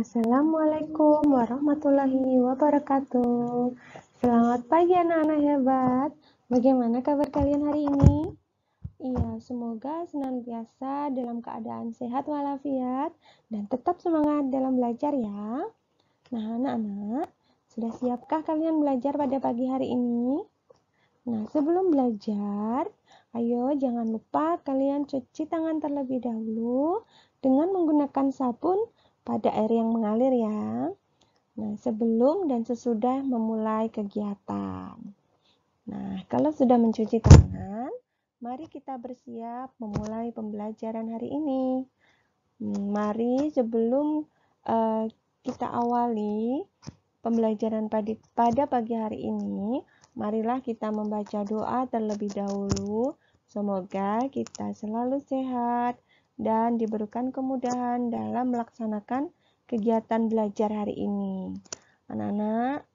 Assalamualaikum warahmatullahi wabarakatuh. Selamat pagi anak-anak hebat. Bagaimana kabar kalian hari ini? Iya, semoga senantiasa dalam keadaan sehat walafiat dan tetap semangat dalam belajar ya. Nah, anak-anak, sudah siapkah kalian belajar pada pagi hari ini? Nah, sebelum belajar, ayo jangan lupa kalian cuci tangan terlebih dahulu dengan menggunakan sabun pada air yang mengalir ya. Nah, sebelum dan sesudah memulai kegiatan. Nah, kalau sudah mencuci tangan, mari kita bersiap memulai pembelajaran hari ini. Hmm, mari sebelum uh, kita awali pembelajaran pada, pada pagi hari ini, marilah kita membaca doa terlebih dahulu. Semoga kita selalu sehat, dan diberikan kemudahan dalam melaksanakan kegiatan belajar hari ini. Anak-anak,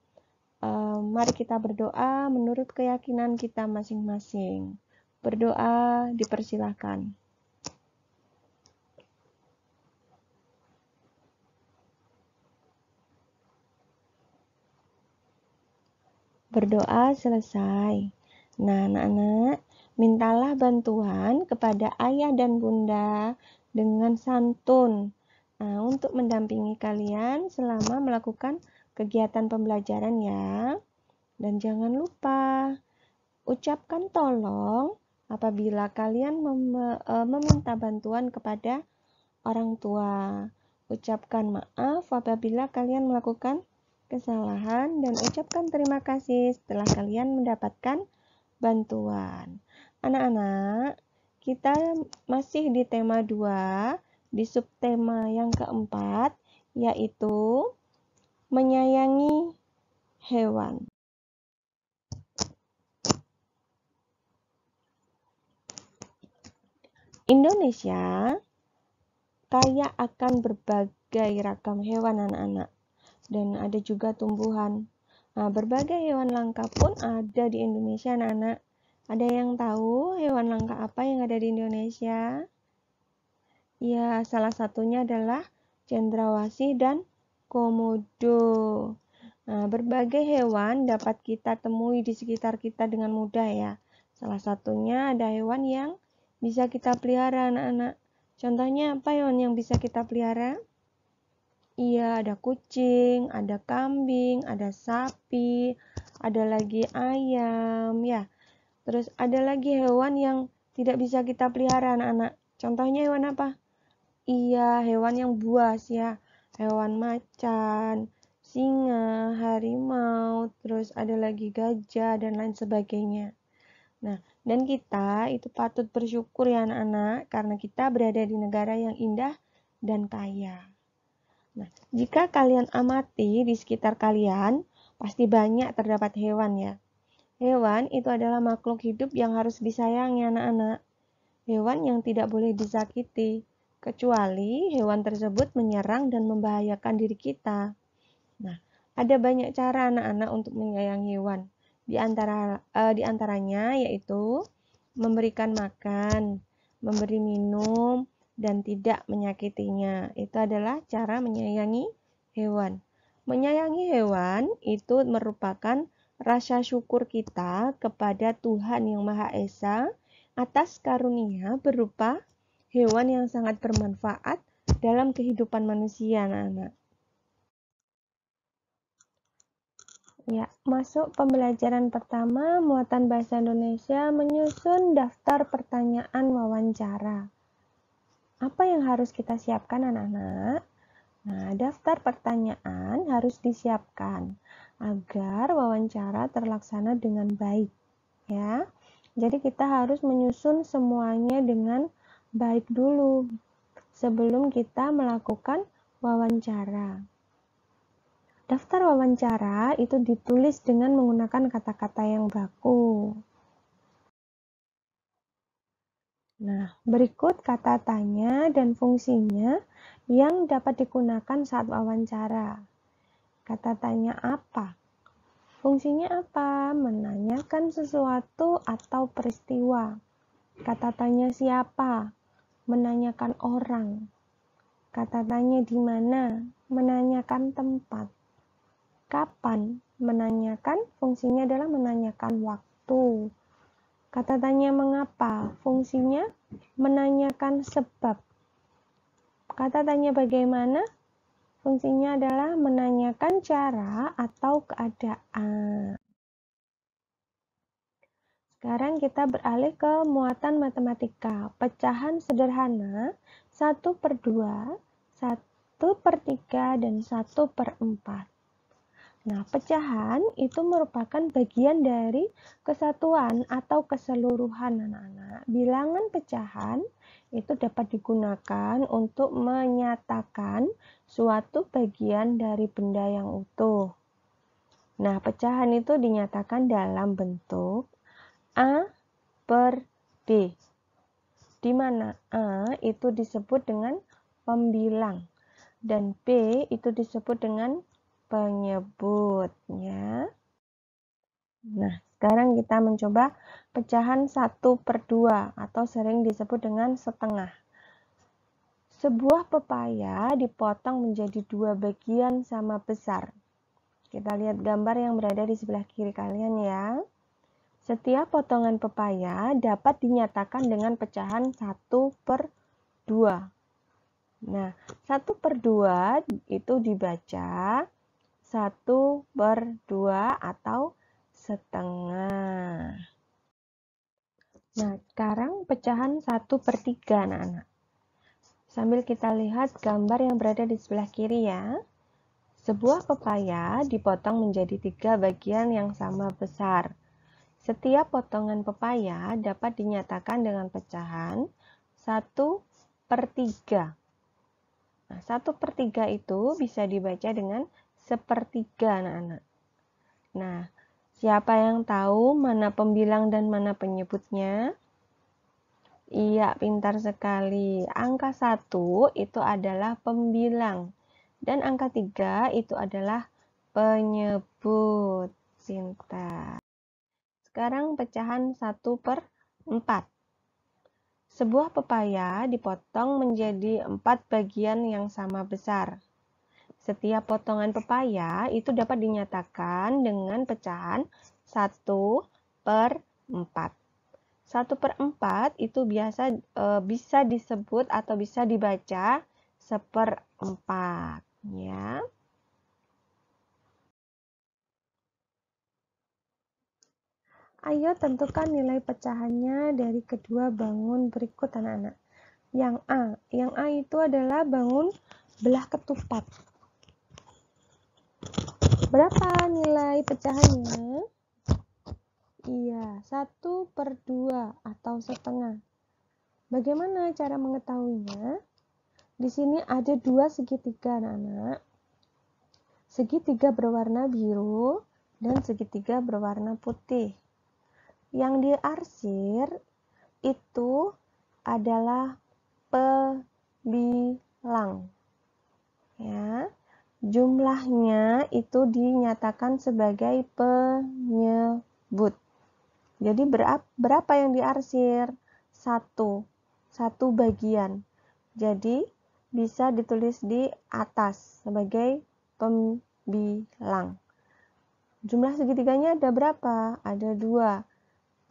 eh, mari kita berdoa menurut keyakinan kita masing-masing. Berdoa dipersilahkan. Berdoa selesai. Nah, anak-anak, Mintalah bantuan kepada ayah dan bunda dengan santun nah, untuk mendampingi kalian selama melakukan kegiatan pembelajaran ya. Dan jangan lupa ucapkan tolong apabila kalian mem e, meminta bantuan kepada orang tua. Ucapkan maaf apabila kalian melakukan kesalahan dan ucapkan terima kasih setelah kalian mendapatkan bantuan. Anak-anak, kita masih di tema 2, di subtema yang keempat, yaitu menyayangi hewan. Indonesia kaya akan berbagai ragam hewan anak-anak dan ada juga tumbuhan. Nah, berbagai hewan langka pun ada di Indonesia anak-anak. Ada yang tahu hewan langka apa yang ada di Indonesia? Ya, salah satunya adalah cendrawasih dan komodo. Nah, berbagai hewan dapat kita temui di sekitar kita dengan mudah ya. Salah satunya ada hewan yang bisa kita pelihara anak-anak. Contohnya apa hewan yang bisa kita pelihara? Iya, ada kucing, ada kambing, ada sapi, ada lagi ayam ya. Terus ada lagi hewan yang tidak bisa kita pelihara anak-anak. Contohnya hewan apa? Iya, hewan yang buas ya. Hewan macan, singa, harimau, terus ada lagi gajah dan lain sebagainya. Nah, dan kita itu patut bersyukur ya anak-anak karena kita berada di negara yang indah dan kaya. Nah, jika kalian amati di sekitar kalian, pasti banyak terdapat hewan ya. Hewan itu adalah makhluk hidup yang harus disayangi anak-anak. Hewan yang tidak boleh disakiti, kecuali hewan tersebut menyerang dan membahayakan diri kita. Nah, ada banyak cara anak-anak untuk menyayangi hewan. Di antara uh, di antaranya yaitu memberikan makan, memberi minum, dan tidak menyakitinya. Itu adalah cara menyayangi hewan. Menyayangi hewan itu merupakan rasa syukur kita kepada Tuhan Yang Maha Esa atas karunia berupa hewan yang sangat bermanfaat dalam kehidupan manusia anak-anak. Ya, masuk pembelajaran pertama muatan bahasa Indonesia menyusun daftar pertanyaan wawancara. Apa yang harus kita siapkan anak-anak? Nah, daftar pertanyaan harus disiapkan agar wawancara terlaksana dengan baik ya. Jadi kita harus menyusun semuanya dengan baik dulu sebelum kita melakukan wawancara. Daftar wawancara itu ditulis dengan menggunakan kata-kata yang baku. Nah, berikut kata tanya dan fungsinya yang dapat digunakan saat wawancara. Kata tanya apa? Fungsinya apa? Menanyakan sesuatu atau peristiwa. Kata tanya siapa? Menanyakan orang. Kata tanya di mana? Menanyakan tempat. Kapan? Menanyakan fungsinya adalah menanyakan waktu. Kata tanya mengapa? Fungsinya menanyakan sebab. Kata tanya bagaimana? Fungsinya adalah menanyakan cara atau keadaan. Sekarang kita beralih ke muatan matematika. Pecahan sederhana 1 per 2, 1 per 3, dan 1 per 4. Nah, pecahan itu merupakan bagian dari kesatuan atau keseluruhan anak-anak. Bilangan pecahan itu dapat digunakan untuk menyatakan suatu bagian dari benda yang utuh. Nah, pecahan itu dinyatakan dalam bentuk A per B, di mana A itu disebut dengan pembilang dan B itu disebut dengan penyebutnya. Nah, sekarang kita mencoba pecahan satu per dua atau sering disebut dengan setengah. Sebuah pepaya dipotong menjadi dua bagian sama besar. Kita lihat gambar yang berada di sebelah kiri kalian ya. Setiap potongan pepaya dapat dinyatakan dengan pecahan 1 per 2. Nah, 1 per 2 itu dibaca 1 per 2 atau setengah. Nah, sekarang pecahan 1 per 3 anak-anak. Sambil kita lihat gambar yang berada di sebelah kiri ya. Sebuah pepaya dipotong menjadi tiga bagian yang sama besar. Setiap potongan pepaya dapat dinyatakan dengan pecahan 1 per 3. Nah, 1 per 3 itu bisa dibaca dengan sepertiga anak-anak. Nah, siapa yang tahu mana pembilang dan mana penyebutnya? Iya, pintar sekali. Angka satu itu adalah pembilang dan angka tiga itu adalah penyebut. Cinta. Sekarang pecahan satu per empat. Sebuah pepaya dipotong menjadi empat bagian yang sama besar. Setiap potongan pepaya itu dapat dinyatakan dengan pecahan 1 per 4. 1 per 4 itu biasa e, bisa disebut atau bisa dibaca seperempat ya. Ayo tentukan nilai pecahannya dari kedua bangun berikut anak-anak. Yang A, yang A itu adalah bangun belah ketupat. Berapa nilai pecahannya? Iya, 1 per 2 atau setengah. Bagaimana cara mengetahuinya? Di sini ada dua segitiga anak-anak. Segitiga berwarna biru dan segitiga berwarna putih. Yang diarsir itu adalah pebilang. Ya jumlahnya itu dinyatakan sebagai penyebut. Jadi berapa yang diarsir? Satu, satu bagian. Jadi bisa ditulis di atas sebagai pembilang. Jumlah segitiganya ada berapa? Ada dua.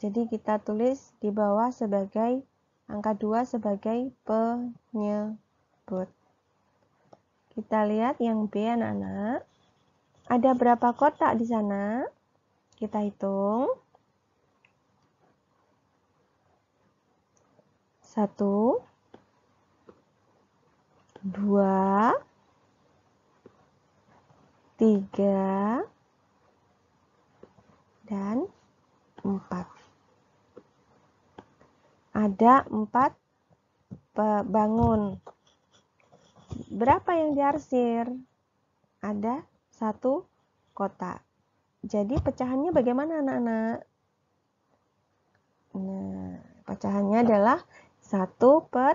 Jadi kita tulis di bawah sebagai angka dua sebagai penyebut. Kita lihat yang B anak-anak. Ada berapa kotak di sana? Kita hitung. Satu. Dua. Tiga. Dan empat. Ada empat bangun Berapa yang diarsir? Ada satu kotak. Jadi pecahannya bagaimana anak-anak? Nah, pecahannya adalah 1 per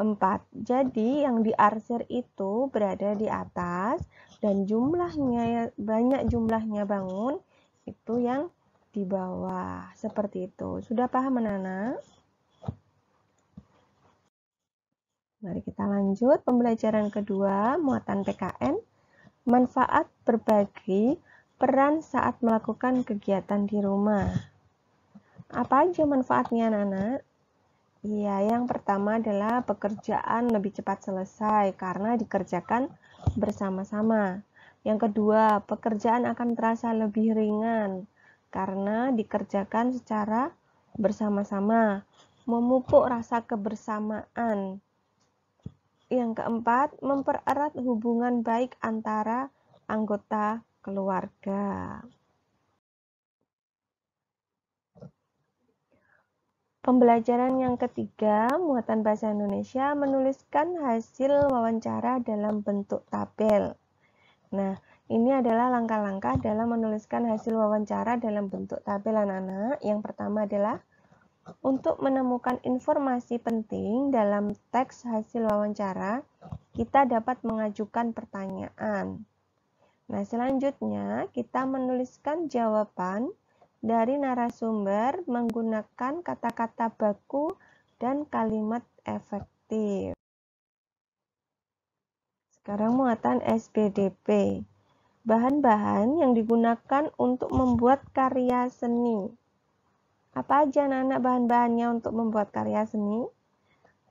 4. Jadi yang diarsir itu berada di atas dan jumlahnya ya, banyak jumlahnya bangun itu yang di bawah. Seperti itu. Sudah paham anak-anak? Mari kita lanjut pembelajaran kedua, muatan PKN. Manfaat berbagi peran saat melakukan kegiatan di rumah. Apa aja manfaatnya, Nana? Iya, yang pertama adalah pekerjaan lebih cepat selesai karena dikerjakan bersama-sama. Yang kedua, pekerjaan akan terasa lebih ringan karena dikerjakan secara bersama-sama. Memupuk rasa kebersamaan yang keempat, mempererat hubungan baik antara anggota keluarga. Pembelajaran yang ketiga, muatan bahasa Indonesia menuliskan hasil wawancara dalam bentuk tabel. Nah, ini adalah langkah-langkah dalam menuliskan hasil wawancara dalam bentuk tabel anak-anak. Yang pertama adalah untuk menemukan informasi penting dalam teks hasil wawancara, kita dapat mengajukan pertanyaan. Nah, selanjutnya kita menuliskan jawaban dari narasumber menggunakan kata-kata baku dan kalimat efektif. Sekarang muatan SPDP. Bahan-bahan yang digunakan untuk membuat karya seni. Apa aja anak-anak bahan-bahannya untuk membuat karya seni?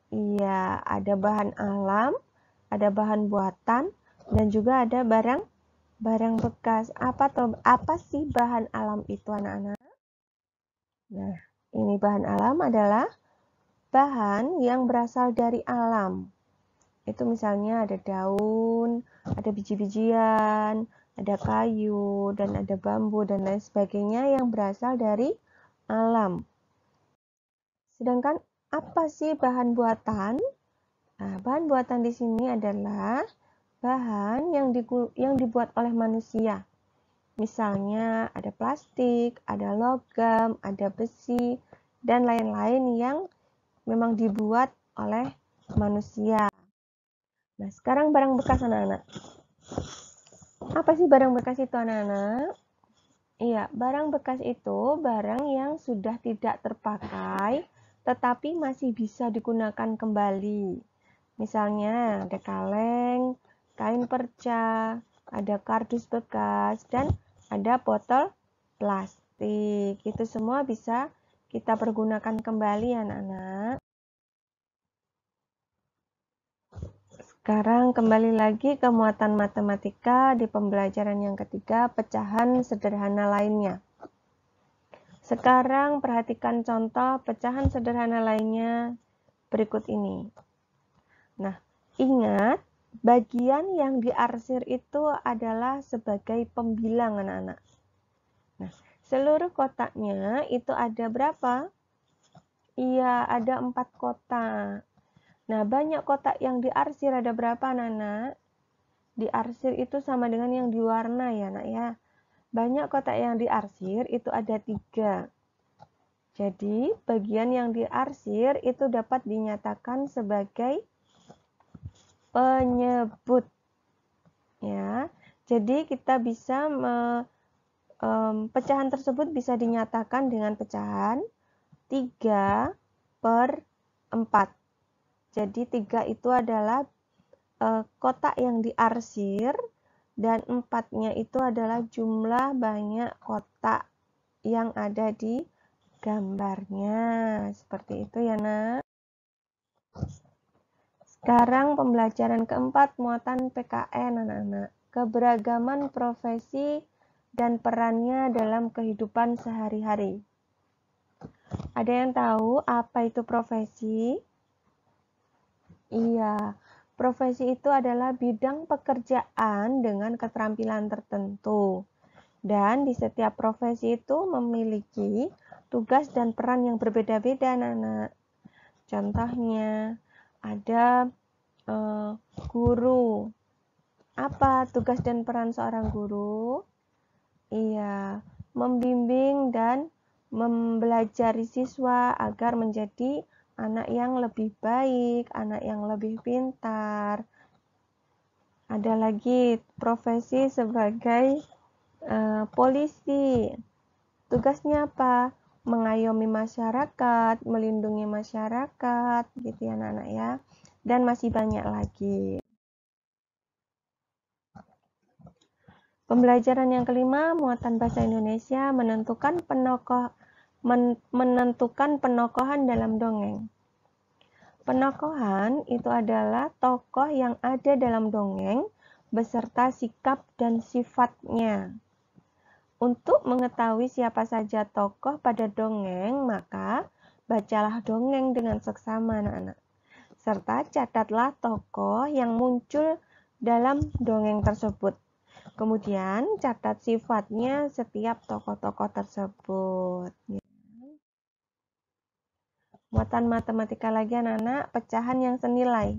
Iya, ada bahan alam, ada bahan buatan, dan juga ada barang barang bekas. Apa atau apa sih bahan alam itu anak-anak? Nah, ini bahan alam adalah bahan yang berasal dari alam. Itu misalnya ada daun, ada biji-bijian, ada kayu, dan ada bambu, dan lain sebagainya yang berasal dari alam. Sedangkan apa sih bahan buatan? Nah, bahan buatan di sini adalah bahan yang, di, yang dibuat oleh manusia. Misalnya ada plastik, ada logam, ada besi, dan lain-lain yang memang dibuat oleh manusia. Nah, sekarang barang bekas anak-anak. Apa sih barang bekas itu anak-anak? Iya, barang bekas itu barang yang sudah tidak terpakai tetapi masih bisa digunakan kembali. Misalnya ada kaleng, kain perca, ada kardus bekas dan ada botol plastik. Itu semua bisa kita pergunakan kembali anak-anak. Sekarang kembali lagi ke muatan matematika di pembelajaran yang ketiga, pecahan sederhana lainnya. Sekarang perhatikan contoh pecahan sederhana lainnya berikut ini. Nah, ingat bagian yang diarsir itu adalah sebagai pembilang anak-anak. Nah, seluruh kotaknya itu ada berapa? Iya, ada empat kotak. Nah, banyak kotak yang diarsir ada berapa, Nana? Diarsir itu sama dengan yang diwarna ya, Nak ya. Banyak kotak yang diarsir itu ada tiga. Jadi, bagian yang diarsir itu dapat dinyatakan sebagai penyebut. Ya, jadi kita bisa me, um, pecahan tersebut bisa dinyatakan dengan pecahan 3 per 4. Jadi tiga itu adalah e, eh, kotak yang diarsir dan empatnya itu adalah jumlah banyak kotak yang ada di gambarnya. Seperti itu ya nak. Sekarang pembelajaran keempat muatan PKN anak-anak. Keberagaman profesi dan perannya dalam kehidupan sehari-hari. Ada yang tahu apa itu profesi? Iya, profesi itu adalah bidang pekerjaan dengan keterampilan tertentu. Dan di setiap profesi itu memiliki tugas dan peran yang berbeda-beda, Nana. Contohnya, ada uh, guru. Apa tugas dan peran seorang guru? Iya, membimbing dan mempelajari siswa agar menjadi anak yang lebih baik, anak yang lebih pintar. Ada lagi profesi sebagai uh, polisi. Tugasnya apa? Mengayomi masyarakat, melindungi masyarakat, gitu ya anak-anak ya. Dan masih banyak lagi. Pembelajaran yang kelima, muatan bahasa Indonesia menentukan penokoh menentukan penokohan dalam dongeng. Penokohan itu adalah tokoh yang ada dalam dongeng beserta sikap dan sifatnya. Untuk mengetahui siapa saja tokoh pada dongeng, maka bacalah dongeng dengan seksama anak-anak. Serta catatlah tokoh yang muncul dalam dongeng tersebut. Kemudian catat sifatnya setiap tokoh-tokoh tersebut muatan matematika lagi anak-anak, pecahan yang senilai.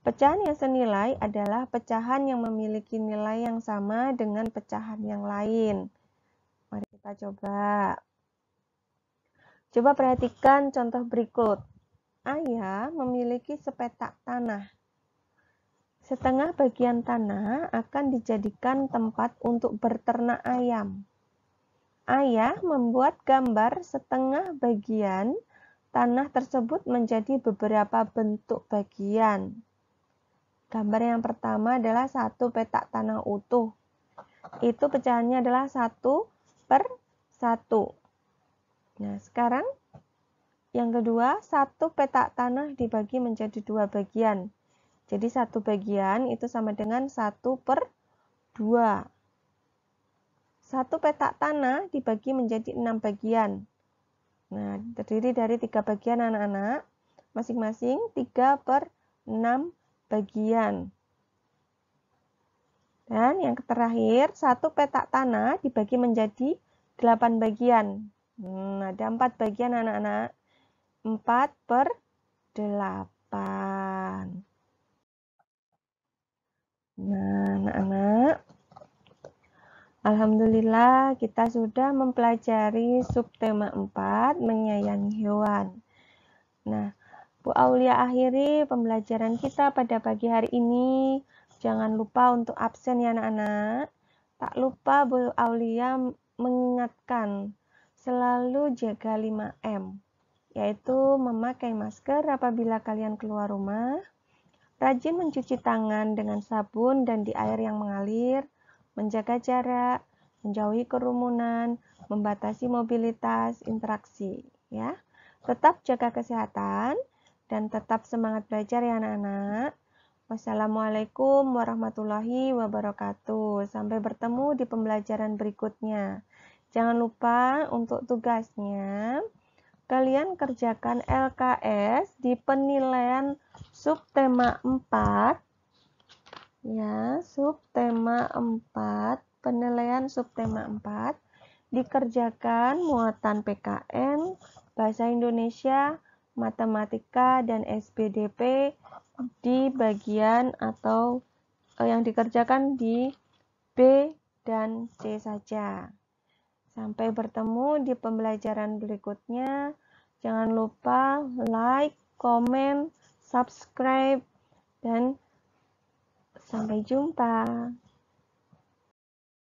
Pecahan yang senilai adalah pecahan yang memiliki nilai yang sama dengan pecahan yang lain. Mari kita coba. Coba perhatikan contoh berikut. Ayah memiliki sepetak tanah. Setengah bagian tanah akan dijadikan tempat untuk berternak ayam. Ayah membuat gambar setengah bagian tanah tersebut menjadi beberapa bentuk bagian. Gambar yang pertama adalah satu petak tanah utuh. Itu pecahannya adalah satu per satu. Nah, sekarang yang kedua, satu petak tanah dibagi menjadi dua bagian. Jadi satu bagian itu sama dengan satu per dua. Satu petak tanah dibagi menjadi enam bagian. Nah, terdiri dari tiga bagian anak-anak, masing-masing 3 per 6 bagian. Dan yang terakhir, satu petak tanah dibagi menjadi 8 bagian. Hmm, ada 4 bagian anak-anak. 4 per 8. Nah, anak-anak, Alhamdulillah kita sudah mempelajari subtema 4 menyayangi hewan. Nah, Bu Aulia akhiri pembelajaran kita pada pagi hari ini. Jangan lupa untuk absen ya anak-anak. Tak lupa Bu Aulia mengingatkan selalu jaga 5M, yaitu memakai masker apabila kalian keluar rumah, rajin mencuci tangan dengan sabun dan di air yang mengalir, menjaga jarak, menjauhi kerumunan, membatasi mobilitas, interaksi, ya. Tetap jaga kesehatan dan tetap semangat belajar ya anak-anak. Wassalamualaikum warahmatullahi wabarakatuh. Sampai bertemu di pembelajaran berikutnya. Jangan lupa untuk tugasnya kalian kerjakan LKS di penilaian subtema 4 Ya, subtema 4, penilaian subtema 4 dikerjakan muatan PKN Bahasa Indonesia, Matematika dan SPDP di bagian atau eh, yang dikerjakan di B dan C saja. Sampai bertemu di pembelajaran berikutnya. Jangan lupa like, comment, subscribe, dan Sampai jumpa.